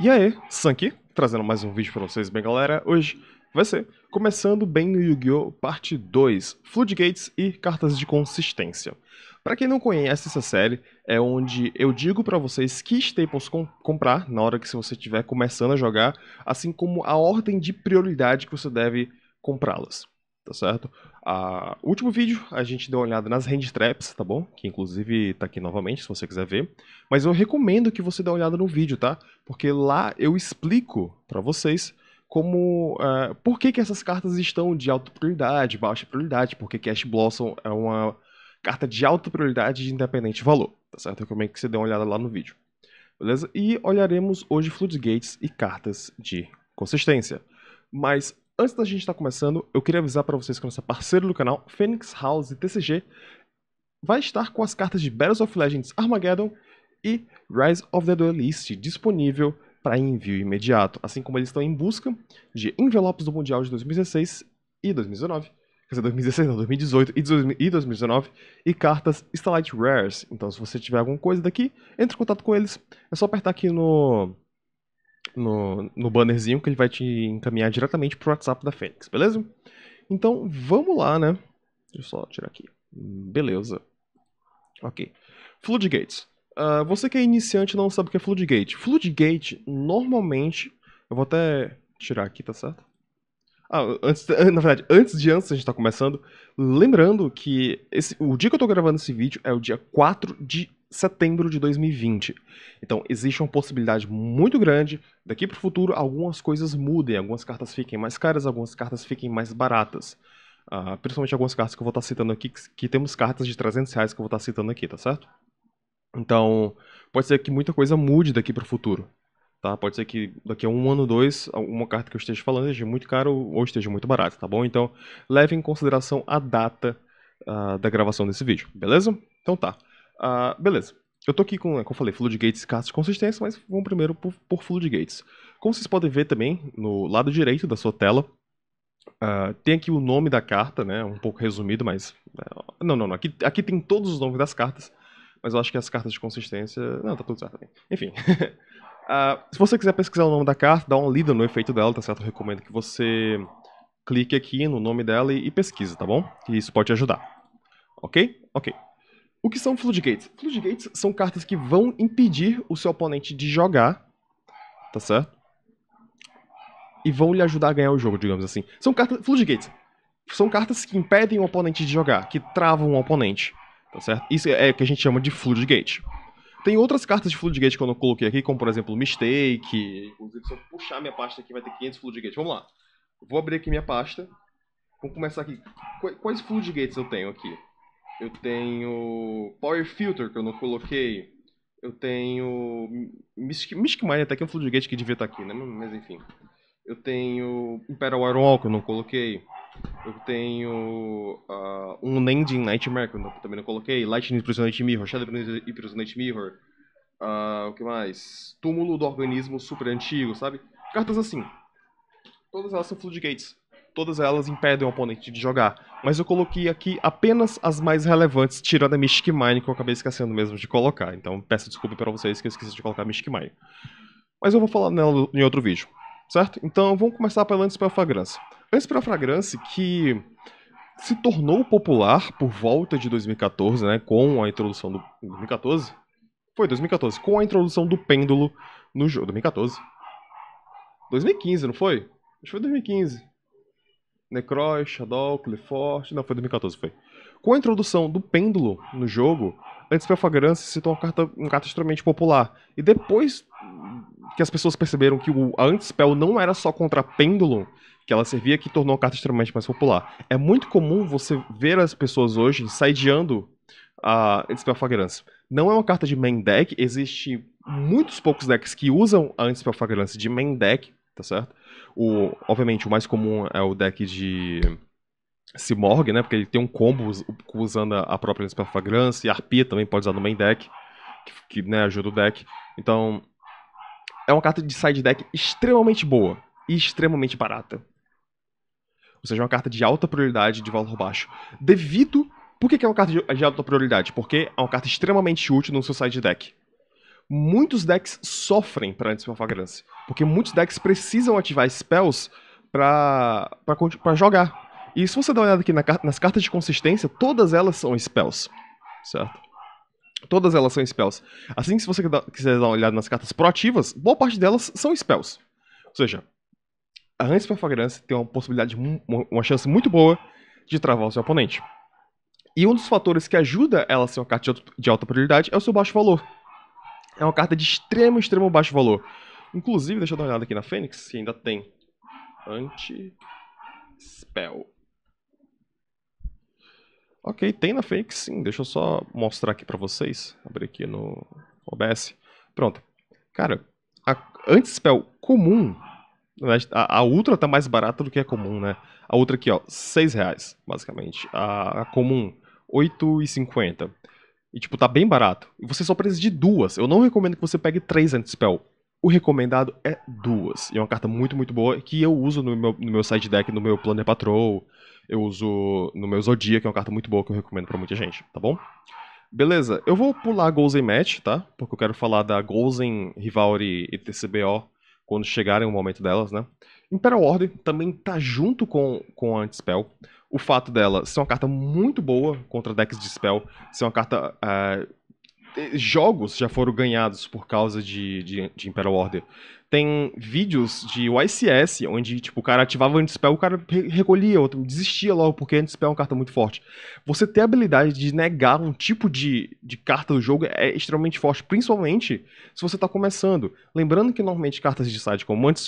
E aí, aqui trazendo mais um vídeo para vocês, bem galera, hoje vai ser começando bem no Yu-Gi-Oh! Parte 2, Floodgates e Cartas de Consistência. Para quem não conhece essa série, é onde eu digo para vocês que staples com comprar na hora que se você estiver começando a jogar, assim como a ordem de prioridade que você deve comprá-las tá certo? Ah, último vídeo, a gente deu uma olhada nas hand traps, tá bom? Que inclusive tá aqui novamente, se você quiser ver. Mas eu recomendo que você dê uma olhada no vídeo, tá? Porque lá eu explico para vocês como... Uh, por que, que essas cartas estão de alta prioridade, baixa prioridade, porque Cash Blossom é uma carta de alta prioridade de independente valor, tá certo? Eu recomendo que você dê uma olhada lá no vídeo. Beleza? E olharemos hoje Floodgates e cartas de consistência. Mas Antes da gente estar tá começando, eu queria avisar para vocês que nossa parceira do canal, Phoenix House TCG, vai estar com as cartas de Battles of Legends Armageddon e Rise of the Duelist disponível para envio imediato, assim como eles estão em busca de envelopes do Mundial de 2016 e 2019, quer dizer, 2016 não, 2018 e 2019, e cartas Starlight Rares. Então, se você tiver alguma coisa daqui, entre em contato com eles, é só apertar aqui no no, no bannerzinho que ele vai te encaminhar diretamente pro WhatsApp da Fênix, beleza? Então vamos lá, né? Deixa eu só tirar aqui. Beleza. Ok. Floodgates. Uh, você que é iniciante não sabe o que é Floodgate. Floodgate, normalmente. Eu vou até tirar aqui, tá certo? Ah, antes, na verdade, antes de antes a gente tá começando, lembrando que esse, o dia que eu tô gravando esse vídeo é o dia 4 de setembro de 2020. Então, existe uma possibilidade muito grande daqui para o futuro algumas coisas mudem, algumas cartas fiquem mais caras, algumas cartas fiquem mais baratas. Uh, principalmente algumas cartas que eu vou estar tá citando aqui, que, que, temos cartas de 300 reais que eu vou estar tá citando aqui, tá certo? Então, pode ser que muita coisa mude daqui para o futuro. Tá? Pode ser que daqui a um ano, dois, uma carta que eu esteja falando esteja muito cara ou esteja muito barata, tá bom? Então, leve em consideração a data uh, da gravação desse vídeo, beleza? Então tá. Uh, beleza. Eu tô aqui com, é como eu falei, fluid gates cartas de consistência, mas vamos primeiro por, por fluid gates. Como vocês podem ver também, no lado direito da sua tela, uh, tem aqui o nome da carta, né? Um pouco resumido, mas... É, não, não, não. Aqui, aqui tem todos os nomes das cartas, mas eu acho que as cartas de consistência... Não, tá tudo certo. Também. Enfim. Ah, se você quiser pesquisar o nome da carta, dá uma lida no efeito dela, tá certo? Eu recomendo que você clique aqui no nome dela e, e pesquise, tá bom? Que isso pode te ajudar. Ok? Ok. O que são floodgates? Floodgates são cartas que vão impedir o seu oponente de jogar, tá certo? E vão lhe ajudar a ganhar o jogo, digamos assim. São cartas. Floodgates. São cartas que impedem o oponente de jogar, que travam o oponente, tá certo? Isso é o que a gente chama de floodgate. Tem outras cartas de floodgate que eu não coloquei aqui, como por exemplo Mistake. Inclusive, se eu puxar minha pasta aqui, vai ter 500 floodgates. Vamos lá. Vou abrir aqui minha pasta. Vamos começar aqui. Quais floodgates eu tenho aqui? eu tenho Power Filter, que eu não coloquei. Eu tenho Mystic, Mystic Mine, até que é um floodgate que devia estar tá aqui, né? Mas enfim. Eu tenho Imperial Ironwall, que eu não coloquei. Eu tenho uh, um Land Nightmare, que eu também não coloquei. Lightning Impressionante Mirror, Shadow Impressionante Mirror. Uh, o que mais? Túmulo do Organismo Super Antigo, sabe? Cartas assim. Todas elas são floodgates todas elas impedem o oponente de jogar. Mas eu coloquei aqui apenas as mais relevantes, tirando a Mystic Mine, que eu acabei esquecendo mesmo de colocar. Então peço desculpa para vocês que eu esqueci de colocar a Mystic Mine. Mas eu vou falar nela em outro vídeo, certo? Então vamos começar pela Antispelfragrance. Fragrance, que se tornou popular por volta de 2014, né, com a introdução do... 2014? Foi 2014, com a introdução do pêndulo no jogo. 2014? 2015, não foi? Acho que foi 2015. Necroy, Shadow, Clifford. Não, foi 2014, foi. Com a introdução do pêndulo no jogo, Antispelfagrance se tornou uma carta, uma carta extremamente popular. E depois que as pessoas perceberam que o Antispel não era só contra pêndulo, que ela servia, que tornou a carta extremamente mais popular. É muito comum você ver as pessoas hoje sideando a Antispelfagrance. Não é uma carta de main deck, existe muitos poucos decks que usam a Antispelfagrance de main deck, tá certo? O, obviamente, o mais comum é o deck de Simorg, né? Porque ele tem um combo usando a própria Esperfagrância e Arpia também pode usar no main deck, que, que né, ajuda o deck. Então, é uma carta de side deck extremamente boa e extremamente barata. Ou seja, é uma carta de alta prioridade de valor baixo. Devido. Por que, que é uma carta de alta prioridade? Porque é uma carta extremamente útil no seu side deck muitos decks sofrem para antes Fagrance, porque muitos decks precisam ativar spells para jogar. E se você dá uma olhada aqui na, nas cartas de consistência, todas elas são spells, certo? Todas elas são spells. Assim que se você quiser dar uma olhada nas cartas proativas, boa parte delas são spells. Ou seja, a Hans Perfagrance tem uma possibilidade, uma chance muito boa de travar o seu oponente. E um dos fatores que ajuda ela a ser uma carta de alta prioridade é o seu baixo valor. É uma carta de extremo, extremo baixo valor. Inclusive, deixa eu dar uma olhada aqui na Fênix, que ainda tem. Anti-spell. Ok, tem na Fênix sim. Deixa eu só mostrar aqui pra vocês. Abrir aqui no OBS. Pronto. Cara, a anti-spell comum... A, a, Ultra tá mais barata do que a comum, né? A Ultra aqui, ó, 6 reais, basicamente. A, a comum, 8,50. E, tipo, tá bem barato. E você só precisa de duas. Eu não recomendo que você pegue três Antispell. O recomendado é duas. E é uma carta muito, muito boa que eu uso no meu, no meu side deck, no meu Planner Patrol. Eu uso no meu zodíaco, que é uma carta muito boa que eu recomendo para muita gente, tá bom? Beleza, eu vou pular Golzen Match, tá? Porque eu quero falar da Golzen, Rivalry e TCBO quando chegarem o momento delas, né? Imperial Order também tá junto com, com a Antispell. O fato dela ser uma carta muito boa contra decks de spell, ser uma carta. Eh, eh, jogos já foram ganhados por causa de, de, de Imperial Order. Tem vídeos de YCS, onde, tipo, o cara ativava anti-spell, o cara recolhia, outro desistia logo, porque anti é uma carta muito forte. Você ter a habilidade de negar um tipo de, de carta do jogo é extremamente forte, principalmente se você está começando. Lembrando que, normalmente, cartas de side como anti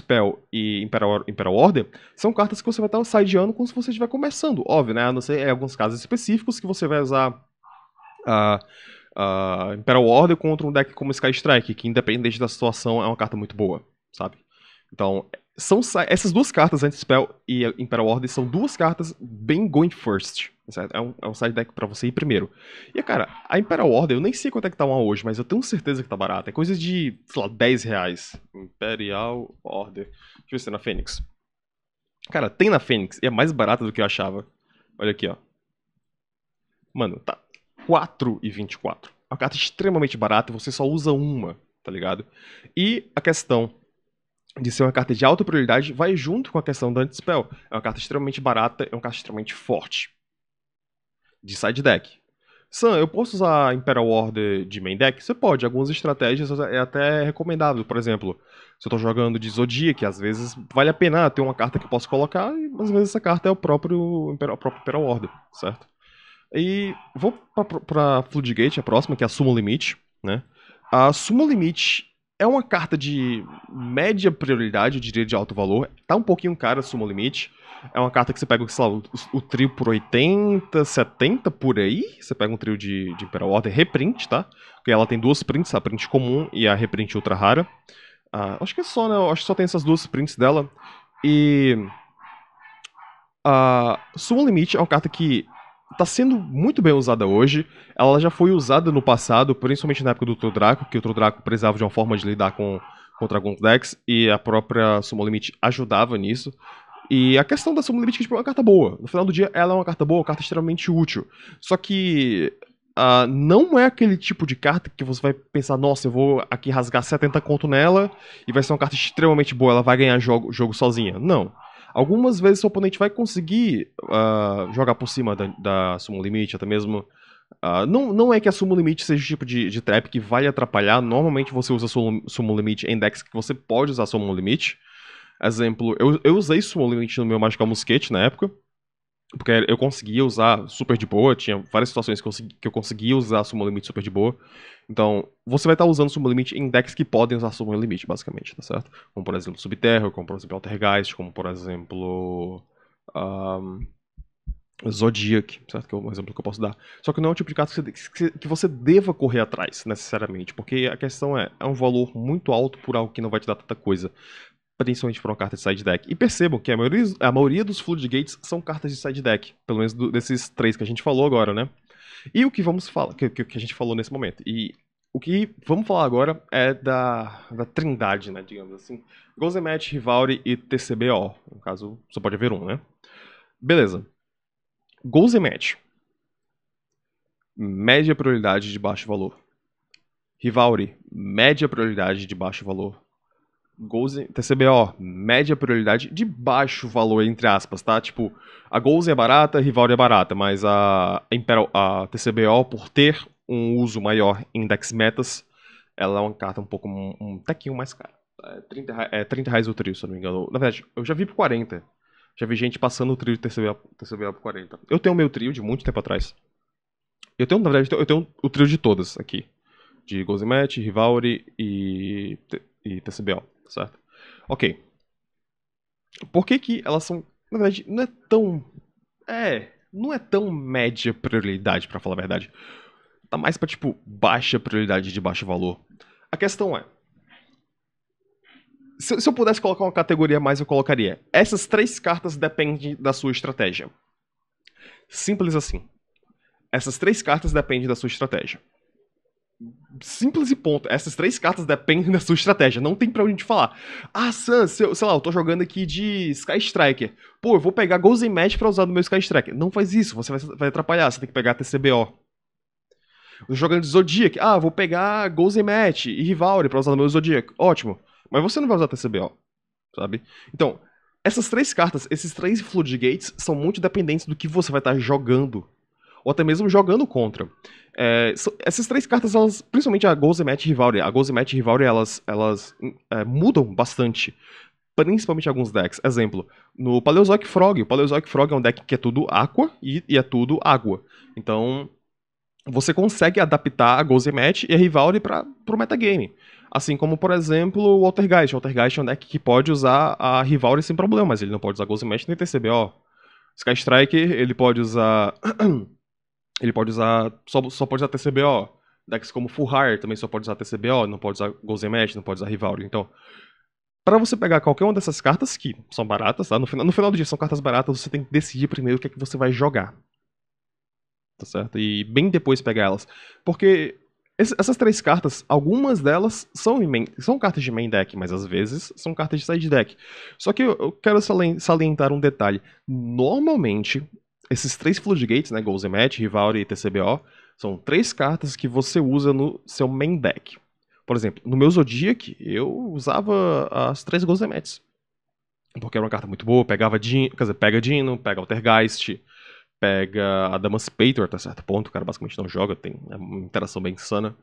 e Imperial, Imperial Order são cartas que você vai estar sideando como se você estiver começando. Óbvio, né? A não ser em alguns casos específicos que você vai usar... Uh, uh, Imperial Order contra um deck como Sky Strike, que independente da situação é uma carta muito boa, sabe? Então, são essas duas cartas, Antispell e Imperial Order, são duas cartas bem going first. Certo? É um, é um side deck pra você ir primeiro. E, cara, a Imperial Order, eu nem sei quanto é que tá uma hoje, mas eu tenho certeza que tá barata. É coisa de, sei lá, 10 reais. Imperial Order. Deixa eu ver se tem na Fênix. Cara, tem na Fênix e é mais barata do que eu achava. Olha aqui, ó. Mano, tá e 24. É uma carta extremamente barata, você só usa uma, tá ligado? E a questão de ser uma carta de alta prioridade vai junto com a questão da spell. É uma carta extremamente barata, é uma carta extremamente forte. De side deck. Sam, eu posso usar Imperial Order de main deck? Você pode, algumas estratégias é até recomendável. Por exemplo, se eu tô jogando de Zodiac, às vezes vale a pena ter uma carta que eu posso colocar, e às vezes essa carta é o próprio Imperial, o próprio Imperial Order, certo? E vou para Floodgate, a próxima, que é a Sumo Limite. Né? A Sumo Limite é uma carta de média prioridade, eu diria de alto valor. Tá um pouquinho cara a Sumo Limite. É uma carta que você pega, sei lá, o, o, trio por 80, 70 por aí. Você pega um trio de, de Imperial Order reprint, tá? Porque ela tem duas prints, a print comum e a reprint ultra rara. Ah, acho que é só, né? Acho que só tem essas duas prints dela. E. A Sumo Limite é uma carta que tá sendo muito bem usada hoje. Ela já foi usada no passado, principalmente na época do Trodraco, que o Trodraco precisava de uma forma de lidar com, com o Dragon Dex, e a própria Sumo Limit ajudava nisso. E a questão da Sumo Limit que, tipo, é uma carta boa. No final do dia, ela é uma carta boa, uma carta extremamente útil. Só que Uh, não é aquele tipo de carta que você vai pensar, nossa, eu vou aqui rasgar 70 conto nela e vai ser uma carta extremamente boa, ela vai ganhar jogo, jogo sozinha. Não. Algumas vezes o oponente vai conseguir uh, jogar por cima da, da Sumo Limite, até mesmo. Uh, não, não é que a Sumo Limite seja o tipo de, de trap que vai atrapalhar. Normalmente você usa Sumo, Limite em decks que você pode usar Sumo Limite. Exemplo, eu, eu usei Sumo Limite no meu Magical Musquete na época. Porque eu conseguia usar super de boa, tinha várias situações que eu, que eu conseguia usar Summon Limit super de boa. Então, você vai estar tá usando Summon Limit em decks que podem usar Summon Limit, basicamente, tá certo? Como, por exemplo, Subterra, como, por exemplo, Altergeist, como, por exemplo... Um, Zodiac, certo? Que é um exemplo que eu posso dar. Só que não é um tipo de carta que você, deva correr atrás, necessariamente. Porque a questão é, é um valor muito alto por algo que não vai te dar tanta coisa principalmente foram cartas de side deck. E percebam que a maioria, a maioria dos floodgates são cartas de side deck, pelo menos do, desses três que a gente falou agora, né? E o que vamos falar, que, que, a gente falou nesse momento. E o que vamos falar agora é da, da trindade, né, digamos assim. Gozemet, Rivalry e TCBO. No caso, só pode haver um, né? Beleza. Gozemet. Média prioridade de baixo valor. Rivalry, média prioridade de baixo valor. Goals em TCBO, média prioridade de baixo valor, entre aspas, tá? Tipo, a Goals é barata, a Rivalry é barata, mas a, Imperial, a TCBO, por ter um uso maior em Dex Metas, ela é uma carta um pouco, um, um tequinho mais cara. É 30, é 30 reais o trio, se não me engano. Na verdade, eu já vi por 40. Já vi gente passando o trio de TCBO, TCBO por 40. Eu tenho o meu trio de muito tempo atrás. Eu tenho, na verdade, eu tenho o trio de todas aqui. De Goals Match, Rivalry e, e TCBO certo? Ok. Por que que elas são... Na verdade, não é tão... É, não é tão média prioridade, para falar a verdade. Tá mais pra, tipo, baixa prioridade de baixo valor. A questão é... Se, se eu pudesse colocar uma categoria a mais, eu colocaria. Essas três cartas dependem da sua estratégia. Simples assim. Essas três cartas dependem da sua estratégia. Simples e ponto. Essas três cartas dependem da sua estratégia. Não tem pra onde falar. Ah, Sam, eu, sei lá, eu tô jogando aqui de Sky Striker. Pô, eu vou pegar golden and Match pra usar no meu Sky Striker. Não faz isso, você vai, vai atrapalhar. Você tem que pegar TCBO. Jogando de Zodiac. Ah, vou pegar golden and Match e Rivalry pra usar no meu Zodiac. Ótimo. Mas você não vai usar TCBO, sabe? Então, essas três cartas, esses três Floodgates, são muito dependentes do que você vai estar tá jogando ou até mesmo jogando contra. É, essas três cartas, elas, principalmente a Goals e Rivalry, a Goals e Rivalry, elas, elas hum, é, mudam bastante, principalmente alguns decks. Exemplo, no Paleozoic Frog, o Paleozoic Frog é um deck que é tudo aqua e, e é tudo água. Então, você consegue adaptar a Goals e Match e a Rivalry para o metagame. Assim como, por exemplo, o Altergeist. O Altergeist é um deck que pode usar a Rivalry sem problema, mas ele não pode usar Goals nem Match nem Sky Striker, ele pode usar... ele pode usar, só, só pode usar TCBO. Decks né, como Hire também só pode usar TCBO, não pode usar Golden não pode usar Rivalry. Então, para você pegar qualquer uma dessas cartas, que são baratas, tá? No final, no final do dia são cartas baratas, você tem que decidir primeiro o que é que você vai jogar. Tá certo? E bem depois pegar elas. Porque essas três cartas, algumas delas são, main, são cartas de main deck, mas às vezes são cartas de side deck. Só que eu quero salientar um detalhe. Normalmente, esses três floodgates, né, Goals Match, Rivalry e TCBO, são três cartas que você usa no seu main deck. Por exemplo, no meu Zodiac, eu usava as três Goals Porque era uma carta muito boa, pegava Dino, quer dizer, pega Dino, pega Altergeist, pega a Damas Pater até certo ponto, o cara basicamente não joga, tem é uma interação bem insana.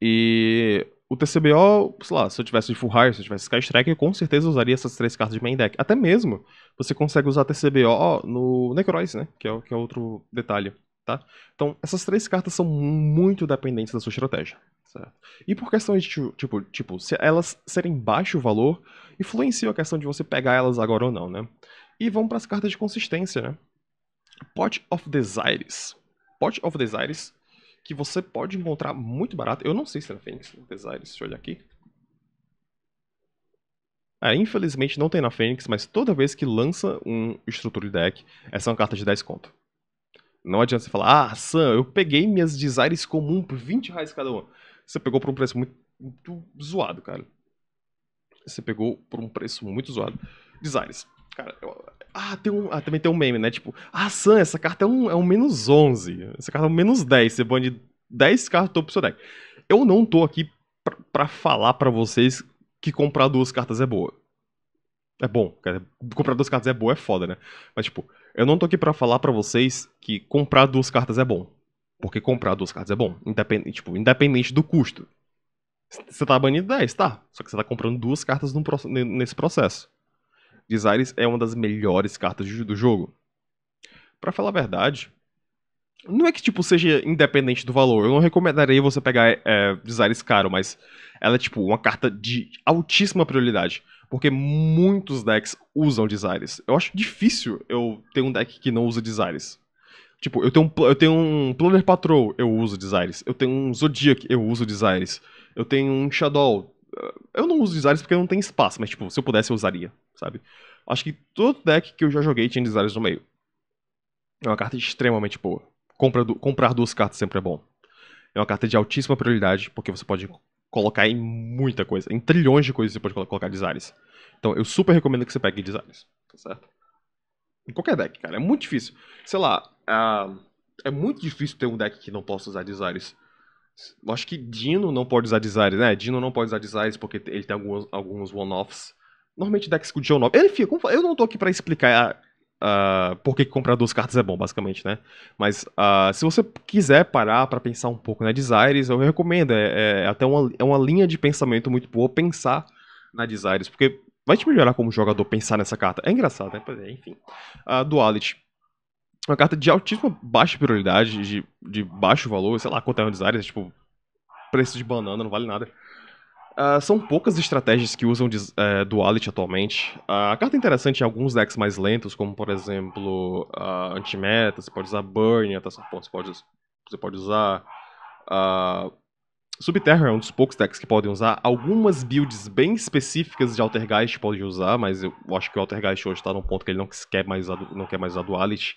E o TCBO, sei lá, se eu tivesse de Full Hire, se eu tivesse Skystrike, eu com certeza usaria essas três cartas de main deck. Até mesmo, você consegue usar TCBO no Necroice, né? Que é, que é outro detalhe, tá? Então, essas três cartas são muito dependentes da sua estratégia, certo? E por questões de, tipo, tipo, tipo se elas serem baixo valor, influencia a questão de você pegar elas agora ou não, né? E vamos para as cartas de consistência, né? Pot of Desires. Pot of Desires que você pode encontrar muito barato. Eu não sei se na Fênix Desires, deixa eu olhar aqui. É, infelizmente não tem na Fênix, mas toda vez que lança um de Deck, essa é uma carta de 10 conto. Não adianta você falar, ah, Sam, eu peguei minhas Desires comum por 20 reais cada uma. Você pegou por um preço muito, muito zoado, cara. Você pegou por um preço muito zoado. Desires. Cara, eu... ah, tem um... ah, também tem um meme, né? Tipo, ah, Sam, essa carta é um, é um menos 11. Essa carta é um menos 10. Você bande 10 cartas topo do seu deck. Eu não tô aqui pra, pra falar pra vocês que comprar duas cartas é boa. É bom, cara. Comprar duas cartas é boa, é foda, né? Mas, tipo, eu não tô aqui pra falar pra vocês que comprar duas cartas é bom. Porque comprar duas cartas é bom. Independente, tipo, independente do custo. Você tá banido 10, tá. Só que você tá comprando duas cartas nesse processo. Desires é uma das melhores cartas do jogo. Para falar a verdade, não é que tipo seja independente do valor. Eu não recomendaria você pegar é, é, Desires caro, mas ela é tipo uma carta de altíssima prioridade, porque muitos decks usam Desires. Eu acho difícil eu ter um deck que não usa Desires. Tipo, eu tenho um, eu tenho um Planner Patrol, eu uso Desires. Eu tenho um Zodiac, eu uso Desires. Eu tenho um Shadow. Eu não uso Desires porque não tem espaço, mas tipo, se eu pudesse eu usaria sabe? Acho que todo deck que eu já joguei tinha Desires no meio. É uma carta extremamente boa. Compra do, comprar duas cartas sempre é bom. É uma carta de altíssima prioridade, porque você pode colocar em muita coisa. Em trilhões de coisas você pode colocar Desires. Então eu super recomendo que você pegue Desires, tá certo? Em qualquer deck, cara. É muito difícil. Sei lá, uh, é muito difícil ter um deck que não possa usar Desires. Eu acho que Dino não pode usar Desires, né? Dino não pode usar Desires porque ele tem alguns, alguns one-offs Normalmente decks com John 9. Enfim, eu não tô aqui para explicar uh, por que comprar duas cartas é bom, basicamente, né? Mas uh, se você quiser parar para pensar um pouco na né, Desires, eu recomendo. É, é, é, até uma, é uma linha de pensamento muito boa pensar na Desires, porque vai te melhorar como jogador pensar nessa carta. É engraçado, né? É, enfim. Uh, Duality. Uma carta de altíssima baixa prioridade, de, de baixo valor, sei lá quanto é um Desires, tipo, preço de banana, não vale nada. Uh, são poucas estratégias que usam uh, eh, duality atualmente. Uh, a carta é interessante em alguns decks mais lentos, como por exemplo uh, ah, Antimeta, você pode usar Burn, até certo ponto você pode, você pode usar. Uh, Subterra é um dos poucos decks que podem usar. Algumas builds bem específicas de Altergeist podem usar, mas eu acho que o Altergeist hoje está num ponto que ele não quer mais usar, não quer mais usar duality.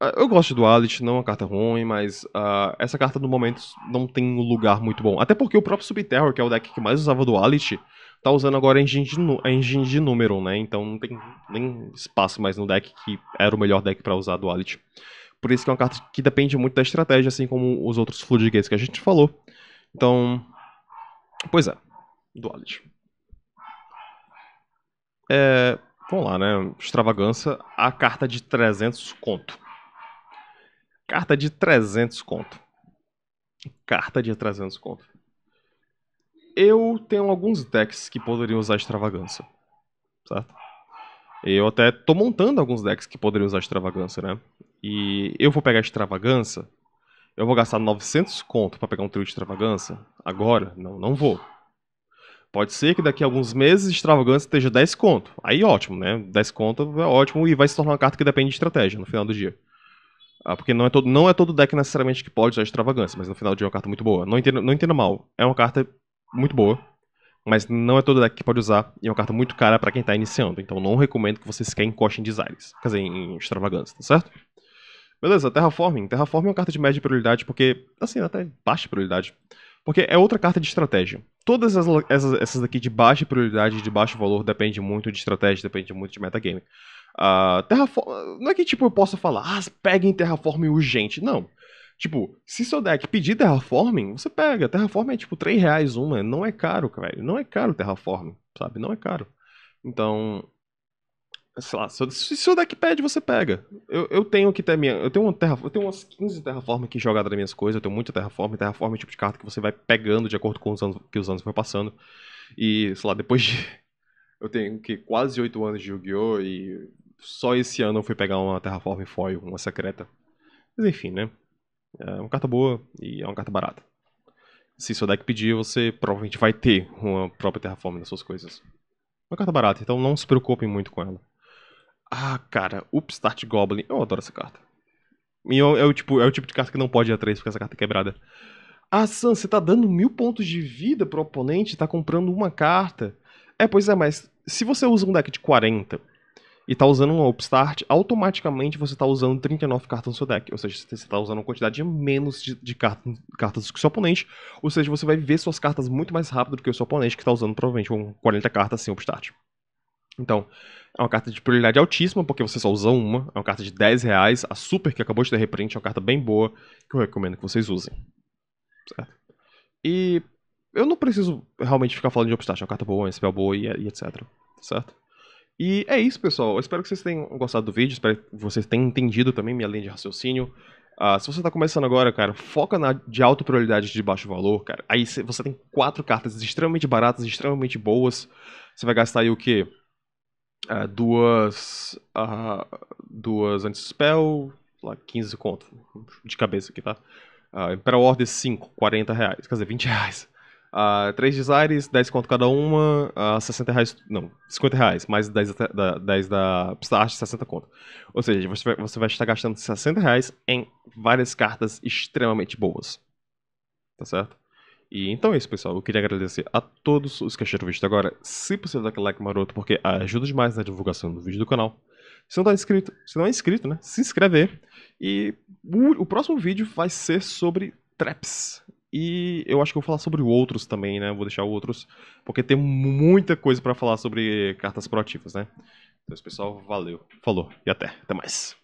Ah, eu gosto do Alit, não é uma carta ruim, mas uh, essa carta no momento não tem um lugar muito bom. Até porque o próprio Subterror, que é o deck que mais usava do Alit, tá usando agora a engine, de, a engine de número, né? Então não tem nem espaço mais no deck que era o melhor deck para usar do Alit. Por isso que é uma carta que depende muito da estratégia, assim como os outros Floodgates que a gente falou. Então, pois é, do Alit. É, vamos lá, né? Extravagância, a carta de 300 conto. Carta de 300 conto. Carta de 300 conto. Eu tenho alguns decks que poderiam usar extravagância, certo? Eu até tô montando alguns decks que poderiam usar extravagância, né? E eu vou pegar extravagância, eu vou gastar 900 conto para pegar um trio de extravagância? Agora? Não, não vou. Pode ser que daqui a alguns meses extravagância esteja 10 conto. Aí ótimo, né? 10 conto é ótimo e vai se tornar uma carta que depende de estratégia no final do dia. Ah, porque não é, todo, não é todo deck necessariamente que pode usar extravagância, mas no final de dia é uma carta muito boa. Não entendo não entendo mal, é uma carta muito boa, mas não é todo deck que pode usar e é uma carta muito cara para quem tá iniciando. Então não recomendo que vocês querem encoste em desires, quer dizer, em extravagância, tá certo? Beleza, Terraforming. Terraforming é uma carta de média prioridade porque, assim, até baixa prioridade, porque é outra carta de estratégia. Todas essas, essas daqui de baixa prioridade e de baixo valor depende muito de estratégia, depende muito de metagame. Uh, terraform... Não é que tipo eu possa falar, ah, peguem Terraforming urgente. Não. Tipo, se seu deck pedir Terraforming, você pega. Terraforming é tipo 3 reais uma. Não é caro, velho. Não é caro Terraforming, sabe? Não é caro. Então, sei lá, se seu deck pede, você pega. Eu, eu tenho que ter minha. Eu tenho uma terra, eu tenho umas 15 terraform aqui jogadas nas minhas coisas, eu tenho muita terraform, terraform é o tipo de carta que você vai pegando de acordo com os anos que os anos vão passando. E, sei lá, depois de. Eu tenho que quase 8 anos de Yu-Gi-Oh! e só esse ano eu fui pegar uma Terraform Foil, uma secreta. Mas enfim, né? É uma carta boa e é uma carta barata. Se seu deck pedir, você provavelmente vai ter uma própria Terraform nas suas coisas. Uma carta barata, então não se preocupe muito com ela. Ah, cara, Upstart Goblin. Eu adoro essa carta. E é, o tipo, é o tipo de carta que não pode ir a 3 porque essa carta é quebrada. Ah, Sam, você tá dando mil pontos de vida pro oponente está tá comprando uma carta. É, pois é, mas se você usa um deck de 40 e tá usando um upstart, automaticamente você tá usando 39 cartas no seu deck. Ou seja, você tá usando uma quantidade menos de, de cartas, cartas que o seu oponente. Ou seja, você vai ver suas cartas muito mais rápido do que o seu oponente, que tá usando provavelmente um 40 cartas sem upstart. Então, é uma carta de prioridade altíssima, porque você só usa uma. É uma carta de 10 reais. A Super, que acabou de ter reprint, é uma carta bem boa, que eu recomendo que vocês usem. Certo? E eu não preciso realmente ficar falando de upstart. É uma carta boa, é uma spell boa e, e etc. Certo? E é isso, pessoal. Eu espero que vocês tenham gostado do vídeo, espero que vocês tenham entendido também minha linha de raciocínio. Uh, se você está começando agora, cara, foca na de alta prioridade de baixo valor, cara. Aí cê, você tem quatro cartas extremamente baratas, extremamente boas. Você vai gastar aí o quê? Uh, duas. Uh, duas anti-spell, lá, 15 conto. De cabeça aqui, tá? Uh, Imperial Order 5, 40 reais. Quer dizer, 20 reais. Uh, três designs, 10 conto cada uma, uh, ah, 60 reais, não, 50 reais, mais 10 da, 10 da pistache 60 conto. Ou seja, você vai, você vai estar gastando 60 reais em várias cartas extremamente boas. Tá certo? E então é isso, pessoal. Eu queria agradecer a todos os que acharam o vídeo até agora. Se possível, dá aquele like maroto, porque ajuda demais na divulgação do vídeo do canal. Se não tá inscrito, se não é inscrito, né? Se inscrever. E o, o próximo vídeo vai ser sobre traps. E eu acho que eu vou falar sobre outros também, né? Vou deixar outros, porque tem muita coisa para falar sobre cartas proativas, né? Então, pessoal, valeu, falou e até, até mais.